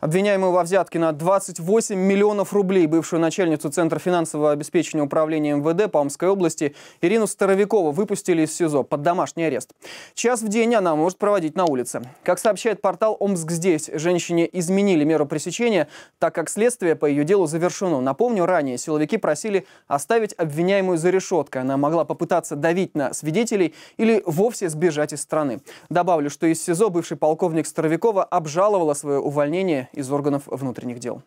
Обвиняемую во взятке на 28 миллионов рублей бывшую начальницу Центра финансового обеспечения управления МВД по Омской области Ирину Старовикову выпустили из СИЗО под домашний арест. Час в день она может проводить на улице. Как сообщает портал «Омск здесь», женщине изменили меру пресечения, так как следствие по ее делу завершено. Напомню, ранее силовики просили оставить обвиняемую за решеткой. Она могла попытаться давить на свидетелей или вовсе сбежать из страны. Добавлю, что из СИЗО бывший полковник Старовикова обжаловала свое увольнение из органов внутренних дел.